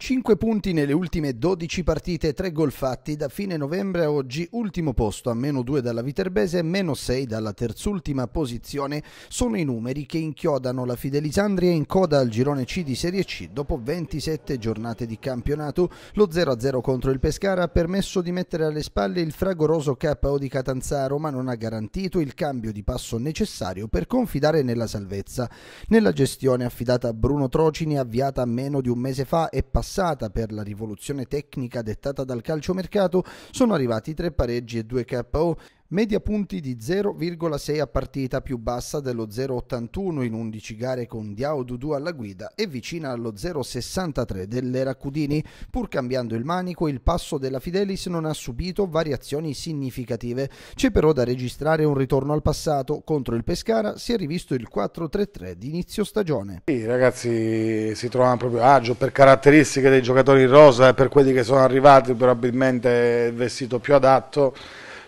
5 punti nelle ultime 12 partite, 3 gol fatti da fine novembre a oggi, ultimo posto a meno 2 dalla Viterbese e meno 6 dalla terzultima posizione, sono i numeri che inchiodano la Fidelisandria in coda al girone C di Serie C dopo 27 giornate di campionato. Lo 0-0 contro il Pescara ha permesso di mettere alle spalle il fragoroso KO di Catanzaro, ma non ha garantito il cambio di passo necessario per confidare nella salvezza. Nella gestione affidata a Bruno Trocini, avviata meno di un mese fa è passata passata per la rivoluzione tecnica dettata dal calciomercato, sono arrivati tre pareggi e due KO Media punti di 0,6 a partita più bassa dello 0,81 in 11 gare con Diao Dudu alla guida e vicina allo 0,63 dell'era Cudini. Pur cambiando il manico, il passo della Fidelis non ha subito variazioni significative. C'è però da registrare un ritorno al passato. Contro il Pescara si è rivisto il 4-3-3 di inizio stagione. I ragazzi si trovano proprio agio per caratteristiche dei giocatori in rosa e per quelli che sono arrivati probabilmente il vestito più adatto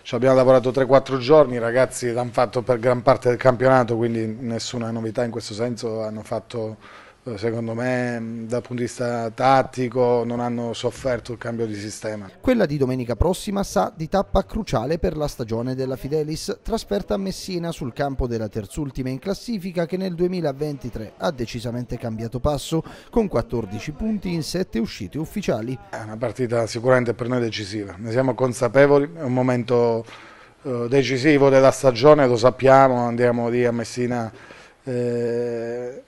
ci abbiamo lavorato 3-4 giorni, i ragazzi l'hanno fatto per gran parte del campionato, quindi nessuna novità in questo senso, hanno fatto eh, secondo me mm, dal punto di vista tattico non hanno sofferto il cambio di sistema. Quella di domenica prossima sa di tappa cruciale per la stagione della Fidelis, trasferta a Messina sul campo della terzultima in classifica che nel 2023 ha decisamente cambiato passo con 14 punti in 7 uscite ufficiali. È una partita sicuramente per noi decisiva, ne siamo consapevoli, è un momento eh, decisivo della stagione, lo sappiamo, andiamo lì a Messina eh,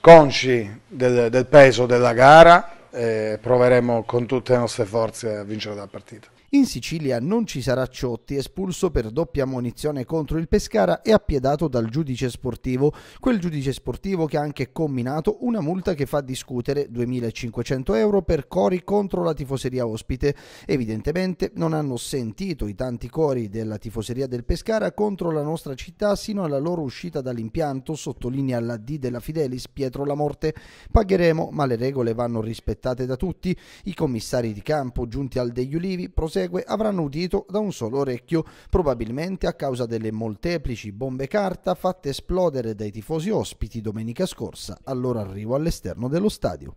consci del, del peso della gara, e proveremo con tutte le nostre forze a vincere la partita. In Sicilia non ci sarà Ciotti, espulso per doppia munizione contro il Pescara e appiedato dal giudice sportivo, quel giudice sportivo che ha anche comminato una multa che fa discutere 2.500 euro per cori contro la tifoseria ospite. Evidentemente non hanno sentito i tanti cori della tifoseria del Pescara contro la nostra città sino alla loro uscita dall'impianto, sottolinea la D della Fidelis Pietro Lamorte. Pagheremo, ma le regole vanno rispettate accettate da tutti. I commissari di campo giunti al degli ulivi, prosegue, avranno udito da un solo orecchio, probabilmente a causa delle molteplici bombe carta fatte esplodere dai tifosi ospiti domenica scorsa al loro arrivo all'esterno dello stadio.